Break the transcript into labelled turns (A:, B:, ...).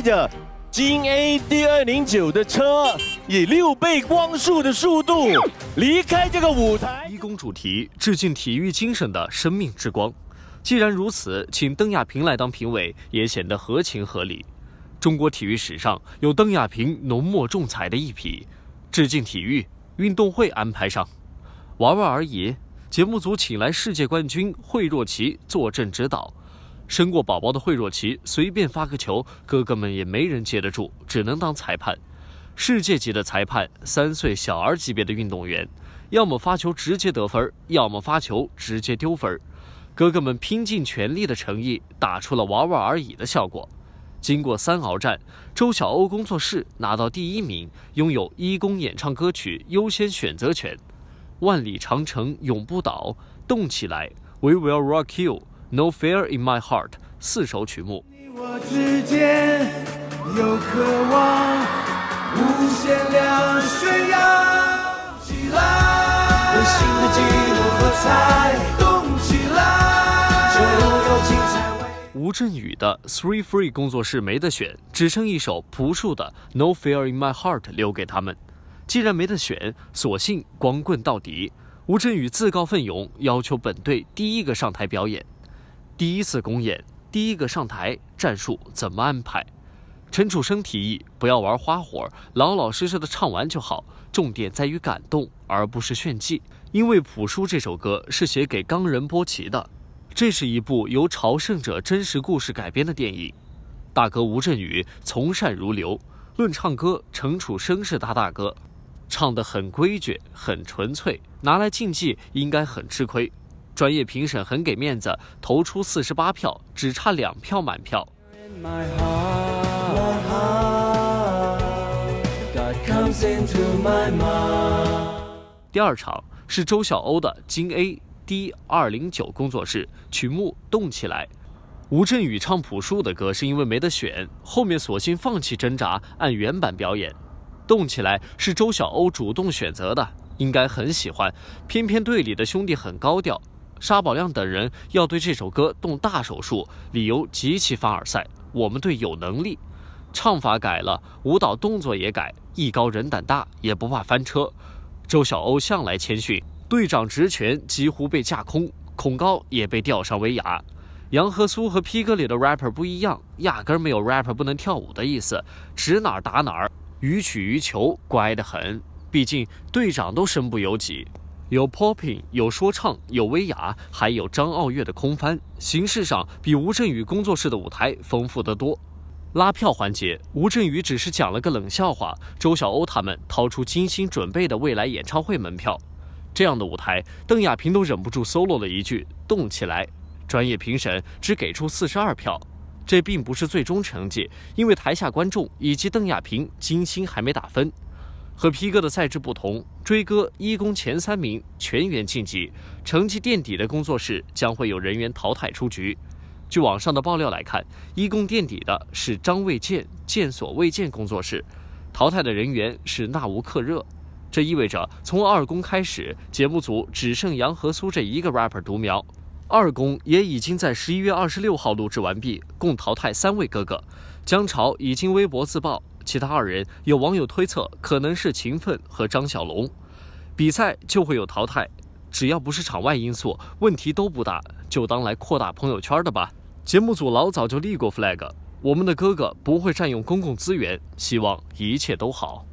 A: 着金 A D 二零九的车以六倍光速的速度离开这个舞台。一公主题：致敬体育精神的生命之光。既然如此，请邓亚萍来当评委也显得合情合理。中国体育史上有邓亚萍浓墨重彩的一笔。致敬体育。运动会安排上，玩玩而已。节目组请来世界冠军惠若琪坐镇指导。生过宝宝的惠若琪随便发个球，哥哥们也没人接得住，只能当裁判。世界级的裁判，三岁小儿级别的运动员，要么发球直接得分，要么发球直接丢分。哥哥们拼尽全力的诚意，打出了玩玩而已的效果。经过三鏖战，周晓鸥工作室拿到第一名，拥有一公演唱歌曲优先选择权。万里长城永不倒，动起来，We will rock you。No fear in my heart，四首曲目。吴镇宇的 Three Free 工作室没得选，只剩一首朴树的 No fear in my heart 留给他们。既然没得选，索性光棍到底。吴镇宇自告奋勇，要求本队第一个上台表演。第一次公演，第一个上台，战术怎么安排？陈楚生提议不要玩花火，老老实实的唱完就好。重点在于感动，而不是炫技。因为《朴树》这首歌是写给冈仁波齐的，这是一部由朝圣者真实故事改编的电影。大哥吴镇宇从善如流，论唱歌，陈楚生是他大哥，唱得很规矩，很纯粹，拿来竞技应该很吃亏。专业评审很给面子，投出四十八票，只差两票满票。第二场是周晓鸥的金 A D 二零九工作室曲目《动起来》。吴镇宇唱朴树的歌是因为没得选，后面索性放弃挣扎，按原版表演。《动起来》是周晓鸥主动选择的，应该很喜欢。偏偏队里的兄弟很高调。沙宝亮等人要对这首歌动大手术，理由极其凡尔赛。我们队有能力，唱法改了，舞蹈动作也改，艺高人胆大，也不怕翻车。周晓鸥向来谦逊，队长职权几乎被架空，恐高也被吊上威亚。杨和苏和 P 哥里的 rapper 不一样，压根没有 rapper 不能跳舞的意思，指哪打哪，予取予求，乖得很。毕竟队长都身不由己。有 popping，有说唱，有威亚，还有张傲月的空翻，形式上比吴镇宇工作室的舞台丰富得多。拉票环节，吴镇宇只是讲了个冷笑话，周晓鸥他们掏出精心准备的未来演唱会门票。这样的舞台，邓亚萍都忍不住 solo 了一句“动起来”。专业评审只给出四十二票，这并不是最终成绩，因为台下观众以及邓亚萍精心还没打分。和皮哥的赛制不同，追哥一公前三名全员晋级，成绩垫底的工作室将会有人员淘汰出局。据网上的爆料来看，一公垫底的是张卫健建所未健工作室，淘汰的人员是纳吾克热。这意味着从二公开始，节目组只剩杨和苏这一个 rapper 独苗。二公也已经在十一月二十六号录制完毕，共淘汰三位哥哥，姜潮已经微博自曝。其他二人，有网友推测可能是秦奋和张小龙，比赛就会有淘汰，只要不是场外因素，问题都不大，就当来扩大朋友圈的吧。节目组老早就立过 flag，我们的哥哥不会占用公共资源，希望一切都好。